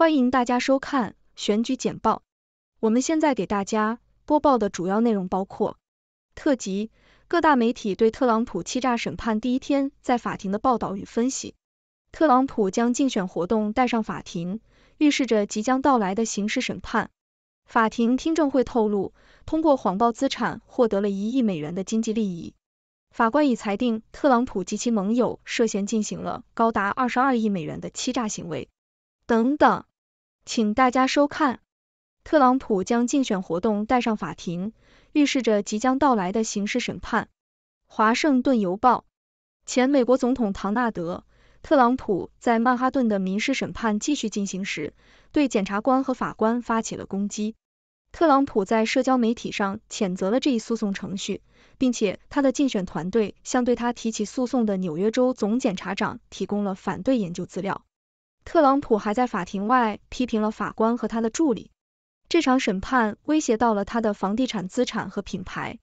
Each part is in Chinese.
欢迎大家收看选举简报。我们现在给大家播报的主要内容包括：特辑，各大媒体对特朗普欺诈审判第一天在法庭的报道与分析；特朗普将竞选活动带上法庭，预示着即将到来的刑事审判。法庭听证会透露，通过谎报资产获得了一亿美元的经济利益。法官已裁定，特朗普及其盟友涉嫌进行了高达22亿美元的欺诈行为。等等。请大家收看，特朗普将竞选活动带上法庭，预示着即将到来的刑事审判。华盛顿邮报，前美国总统唐纳德·特朗普在曼哈顿的民事审判继续进行时，对检察官和法官发起了攻击。特朗普在社交媒体上谴责了这一诉讼程序，并且他的竞选团队向对他提起诉讼的纽约州总检察长提供了反对研究资料。特朗普还在法庭外批评了法官和他的助理。这场审判威胁到了他的房地产资产和品牌。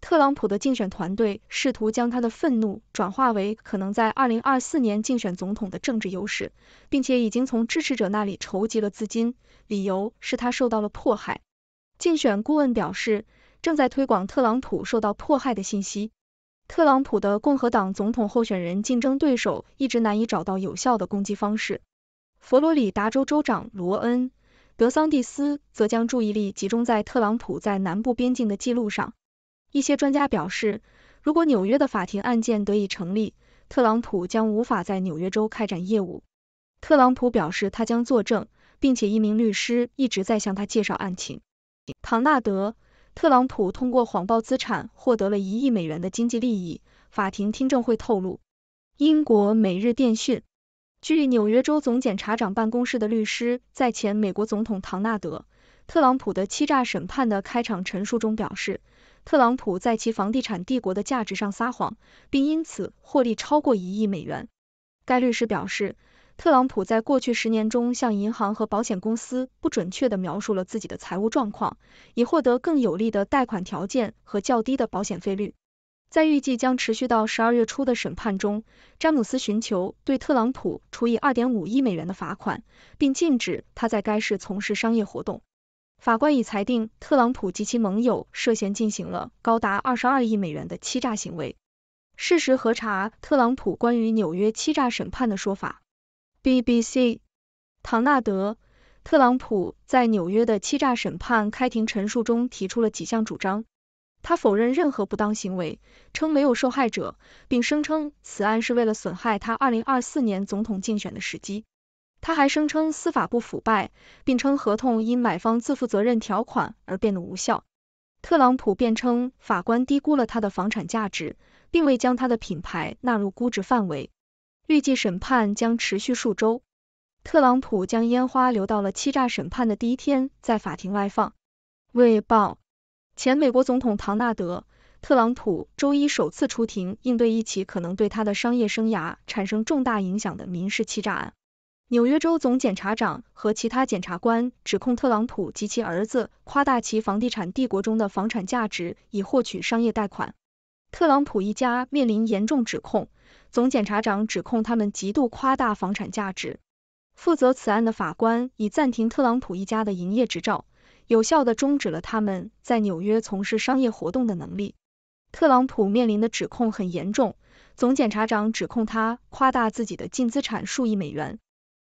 特朗普的竞选团队试图将他的愤怒转化为可能在二零二四年竞选总统的政治优势，并且已经从支持者那里筹集了资金。理由是他受到了迫害。竞选顾问表示，正在推广特朗普受到迫害的信息。特朗普的共和党总统候选人竞争对手一直难以找到有效的攻击方式。佛罗里达州州长罗恩·德桑蒂斯则将注意力集中在特朗普在南部边境的记录上。一些专家表示，如果纽约的法庭案件得以成立，特朗普将无法在纽约州开展业务。特朗普表示，他将作证，并且一名律师一直在向他介绍案情。唐纳德·特朗普通过谎报资产获得了一亿美元的经济利益。法庭听证会透露，《英国每日电讯》。据纽约州总检察长办公室的律师在前美国总统唐纳德·特朗普的欺诈审判的开场陈述中表示，特朗普在其房地产帝国的价值上撒谎，并因此获利超过一亿美元。该律师表示，特朗普在过去十年中向银行和保险公司不准确地描述了自己的财务状况，以获得更有利的贷款条件和较低的保险费率。在预计将持续到十二月初的审判中，詹姆斯寻求对特朗普处以二点五亿美元的罚款，并禁止他在该市从事商业活动。法官已裁定特朗普及其盟友涉嫌进行了高达二十二亿美元的欺诈行为。事实核查：特朗普关于纽约欺诈审判的说法。BBC。唐纳德·特朗普在纽约的欺诈审判开庭陈述中提出了几项主张。他否认任何不当行为，称没有受害者，并声称此案是为了损害他二零二四年总统竞选的时机。他还声称司法部腐败，并称合同因买方自负责任条款而变得无效。特朗普辩称法官低估了他的房产价值，并未将他的品牌纳入估值范围。预计审判将持续数周。特朗普将烟花留到了欺诈审判的第一天在法庭外放。卫报。前美国总统唐纳德·特朗普周一首次出庭，应对一起可能对他的商业生涯产生重大影响的民事欺诈案。纽约州总检察长和其他检察官指控特朗普及其儿子夸大其房地产帝国中的房产价值，以获取商业贷款。特朗普一家面临严重指控，总检察长指控他们极度夸大房产价值。负责此案的法官已暂停特朗普一家的营业执照。有效的终止了他们在纽约从事商业活动的能力。特朗普面临的指控很严重，总检察长指控他夸大自己的净资产数亿美元。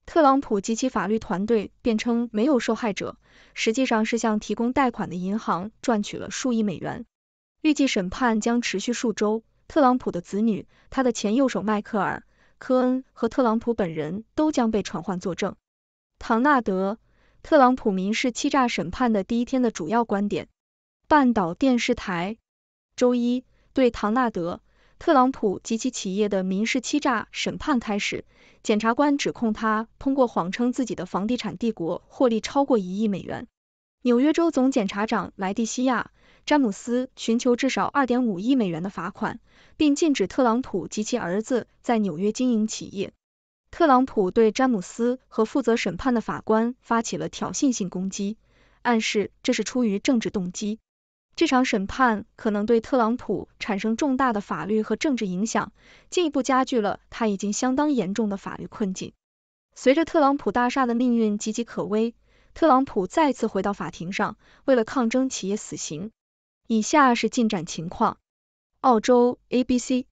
特朗普及其法律团队辩称没有受害者，实际上是向提供贷款的银行赚取了数亿美元。预计审判将持续数周。特朗普的子女、他的前右手迈克尔·科恩和特朗普本人都将被传唤作证。唐纳德。特朗普民事欺诈审判的第一天的主要观点。半岛电视台周一对唐纳德·特朗普及其企业的民事欺诈审判开始。检察官指控他通过谎称自己的房地产帝国获利超过一亿美元。纽约州总检察长莱蒂西亚·詹姆斯寻求至少二点五亿美元的罚款，并禁止特朗普及其儿子在纽约经营企业。特朗普对詹姆斯和负责审判的法官发起了挑衅性攻击，暗示这是出于政治动机。这场审判可能对特朗普产生重大的法律和政治影响，进一步加剧了他已经相当严重的法律困境。随着特朗普大厦的命运岌岌可危，特朗普再次回到法庭上，为了抗争企业死刑。以下是进展情况：澳洲 ABC，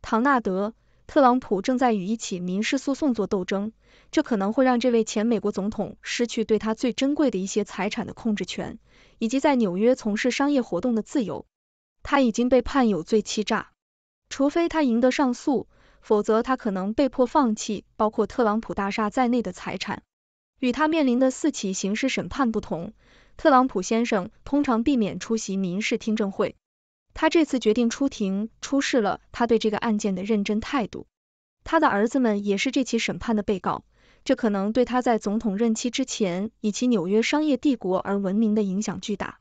唐纳德。特朗普正在与一起民事诉讼做斗争，这可能会让这位前美国总统失去对他最珍贵的一些财产的控制权，以及在纽约从事商业活动的自由。他已经被判有罪欺诈，除非他赢得上诉，否则他可能被迫放弃包括特朗普大厦在内的财产。与他面临的四起刑事审判不同，特朗普先生通常避免出席民事听证会。他这次决定出庭，出示了他对这个案件的认真态度。他的儿子们也是这起审判的被告，这可能对他在总统任期之前以其纽约商业帝国而闻名的影响巨大。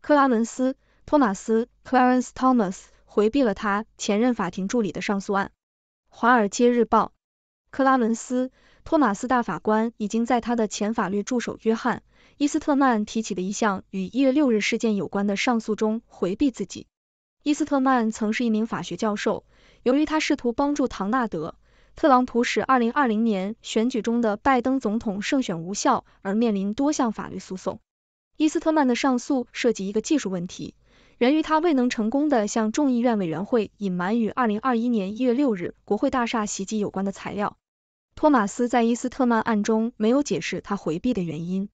克拉伦斯·托马斯 （Clarence Thomas） 回避了他前任法庭助理的上诉案。《华尔街日报》：克拉伦斯·托马斯大法官已经在他的前法律助手约翰·伊斯特曼提起的一项与一月六日事件有关的上诉中回避自己。伊斯特曼曾是一名法学教授，由于他试图帮助唐纳德·特朗普使二零二零年选举中的拜登总统胜选无效而面临多项法律诉讼。伊斯特曼的上诉涉及一个技术问题，源于他未能成功的向众议院委员会隐瞒与二零二一年一月六日国会大厦袭击有关的材料。托马斯在伊斯特曼案中没有解释他回避的原因。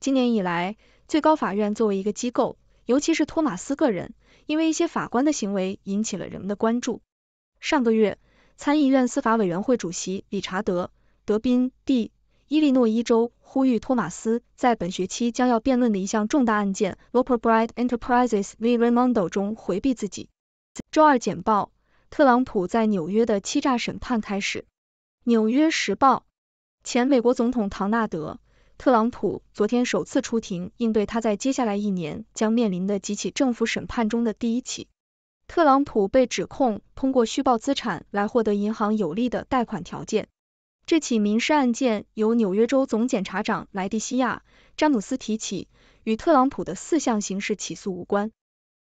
今年以来，最高法院作为一个机构，尤其是托马斯个人。因为一些法官的行为引起了人们的关注。上个月，参议院司法委员会主席理查德·德宾蒂。伊利诺伊州）呼吁托马斯在本学期将要辩论的一项重大案件 （Loper Bright Enterprises v. Raimondo） 中回避自己。周二简报：特朗普在纽约的欺诈审判开始。纽约时报：前美国总统唐纳德。特朗普昨天首次出庭应对他在接下来一年将面临的几起政府审判中的第一起。特朗普被指控通过虚报资产来获得银行有利的贷款条件。这起民事案件由纽约州总检察长莱蒂西亚·詹姆斯提起，与特朗普的四项刑事起诉无关。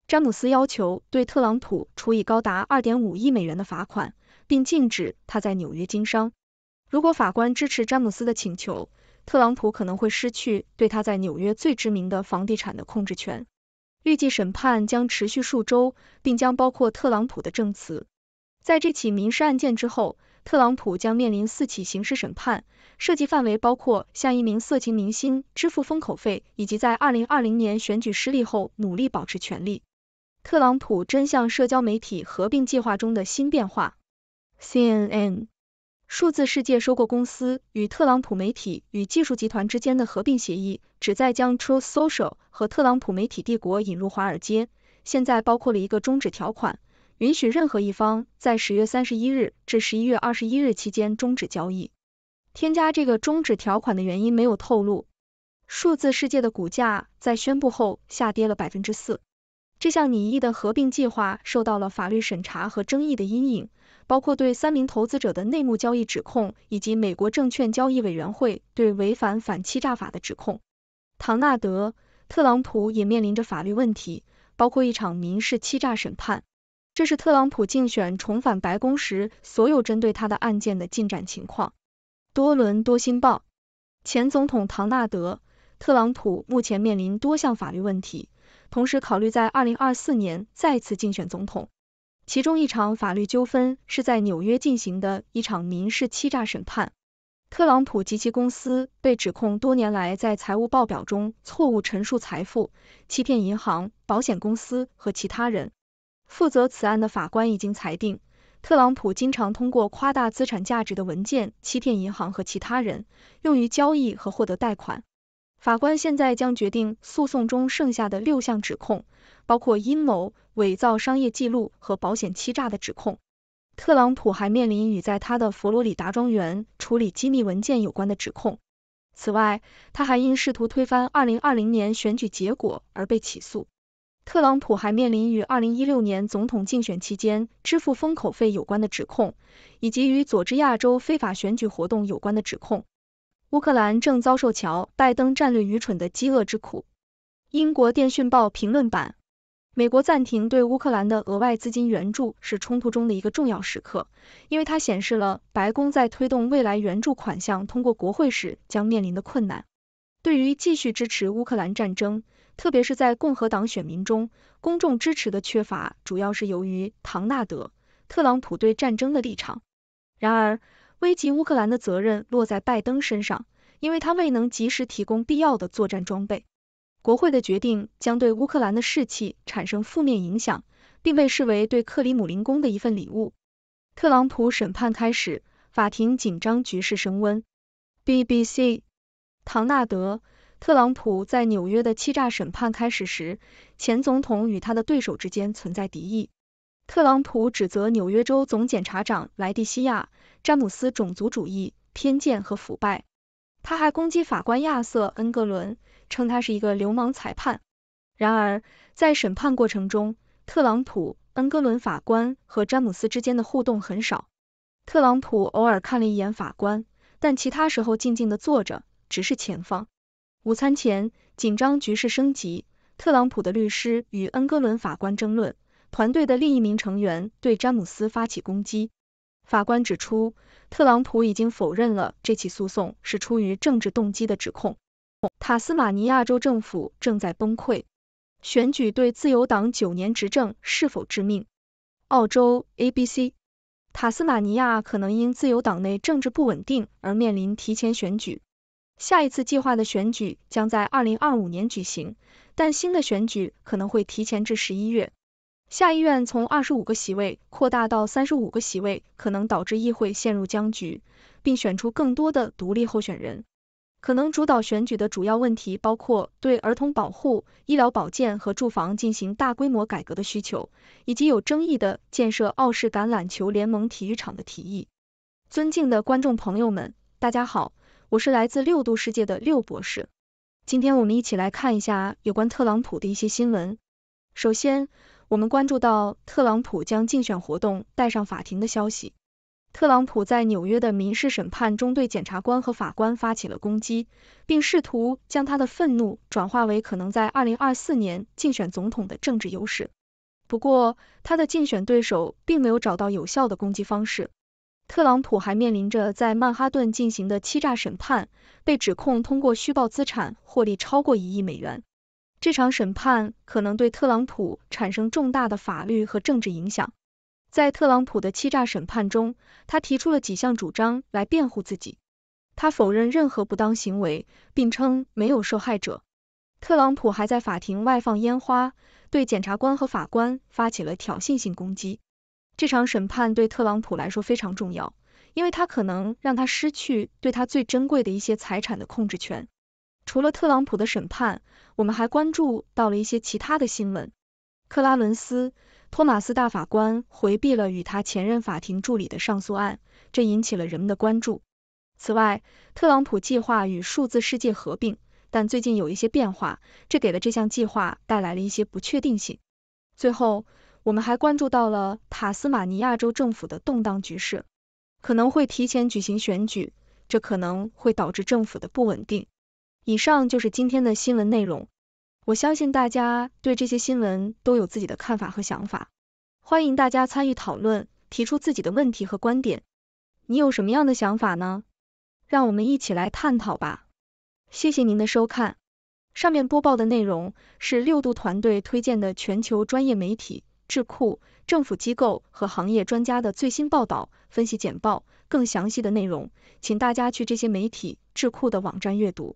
詹姆斯要求对特朗普处以高达二点五亿美元的罚款，并禁止他在纽约经商。如果法官支持詹姆斯的请求。特朗普可能会失去对他在纽约最知名的房地产的控制权。预计审判将持续数周，并将包括特朗普的证词。在这起民事案件之后，特朗普将面临四起刑事审判，涉及范围包括向一名色情明星支付封口费，以及在二零二零年选举失利后努力保持权力。特朗普真相社交媒体合并计划中的新变化。CNN。数字世界收购公司与特朗普媒体与技术集团之间的合并协议，旨在将 Truth Social 和特朗普媒体帝国引入华尔街。现在包括了一个终止条款，允许任何一方在十月三十一日至十一月二十一日期间终止交易。添加这个终止条款的原因没有透露。数字世界的股价在宣布后下跌了百分之四。这项拟议的合并计划受到了法律审查和争议的阴影。包括对三名投资者的内幕交易指控，以及美国证券交易委员会对违反反欺诈法的指控。唐纳德·特朗普也面临着法律问题，包括一场民事欺诈审判。这是特朗普竞选重返白宫时所有针对他的案件的进展情况。多伦多新报：前总统唐纳德·特朗普目前面临多项法律问题，同时考虑在二零二四年再次竞选总统。其中一场法律纠纷是在纽约进行的一场民事欺诈审判。特朗普及其公司被指控多年来在财务报表中错误陈述财富，欺骗银行、保险公司和其他人。负责此案的法官已经裁定，特朗普经常通过夸大资产价值的文件欺骗银行和其他人，用于交易和获得贷款。法官现在将决定诉讼中剩下的六项指控，包括阴谋、伪造商业记录和保险欺诈的指控。特朗普还面临与在他的佛罗里达庄园处理机密文件有关的指控。此外，他还因试图推翻二零二零年选举结果而被起诉。特朗普还面临与二零一六年总统竞选期间支付封口费有关的指控，以及与佐治亚州非法选举活动有关的指控。乌克兰正遭受乔拜登战略愚蠢的饥饿之苦。英国电讯报评论版：美国暂停对乌克兰的额外资金援助是冲突中的一个重要时刻，因为它显示了白宫在推动未来援助款项通过国会时将面临的困难。对于继续支持乌克兰战争，特别是在共和党选民中，公众支持的缺乏主要是由于唐纳德·特朗普对战争的立场。然而，危及乌克兰的责任落在拜登身上，因为他未能及时提供必要的作战装备。国会的决定将对乌克兰的士气产生负面影响，并被视为对克里姆林宫的一份礼物。特朗普审判开始，法庭紧张局势升温。BBC，唐纳德·特朗普在纽约的欺诈审判开始时，前总统与他的对手之间存在敌意。特朗普指责纽约州总检察长莱蒂西亚。詹姆斯种族主义偏见和腐败，他还攻击法官亚瑟·恩格伦，称他是一个流氓裁判。然而，在审判过程中，特朗普、恩格伦法官和詹姆斯之间的互动很少。特朗普偶尔看了一眼法官，但其他时候静静地坐着，直视前方。午餐前，紧张局势升级，特朗普的律师与恩格伦法官争论，团队的另一名成员对詹姆斯发起攻击。法官指出，特朗普已经否认了这起诉讼是出于政治动机的指控。塔斯马尼亚州政府正在崩溃，选举对自由党九年执政是否致命？澳洲 ABC，塔斯马尼亚可能因自由党内政治不稳定而面临提前选举。下一次计划的选举将在二零二五年举行，但新的选举可能会提前至十一月。下议院从二十五个席位扩大到三十五个席位，可能导致议会陷入僵局，并选出更多的独立候选人。可能主导选举的主要问题包括对儿童保护、医疗保健和住房进行大规模改革的需求，以及有争议的建设奥氏橄榄球联盟体育场的提议。尊敬的观众朋友们，大家好，我是来自六度世界的六博士。今天我们一起来看一下有关特朗普的一些新闻。首先。我们关注到特朗普将竞选活动带上法庭的消息。特朗普在纽约的民事审判中对检察官和法官发起了攻击，并试图将他的愤怒转化为可能在二零二四年竞选总统的政治优势。不过，他的竞选对手并没有找到有效的攻击方式。特朗普还面临着在曼哈顿进行的欺诈审判，被指控通过虚报资产获利超过一亿美元。这场审判可能对特朗普产生重大的法律和政治影响。在特朗普的欺诈审判中，他提出了几项主张来辩护自己。他否认任何不当行为，并称没有受害者。特朗普还在法庭外放烟花，对检察官和法官发起了挑衅性攻击。这场审判对特朗普来说非常重要，因为他可能让他失去对他最珍贵的一些财产的控制权。除了特朗普的审判，我们还关注到了一些其他的新闻。克拉伦斯·托马斯大法官回避了与他前任法庭助理的上诉案，这引起了人们的关注。此外，特朗普计划与数字世界合并，但最近有一些变化，这给了这项计划带来了一些不确定性。最后，我们还关注到了塔斯马尼亚州政府的动荡局势，可能会提前举行选举，这可能会导致政府的不稳定。以上就是今天的新闻内容。我相信大家对这些新闻都有自己的看法和想法，欢迎大家参与讨论，提出自己的问题和观点。你有什么样的想法呢？让我们一起来探讨吧。谢谢您的收看。上面播报的内容是六度团队推荐的全球专业媒体、智库、政府机构和行业专家的最新报道、分析简报。更详细的内容，请大家去这些媒体、智库的网站阅读。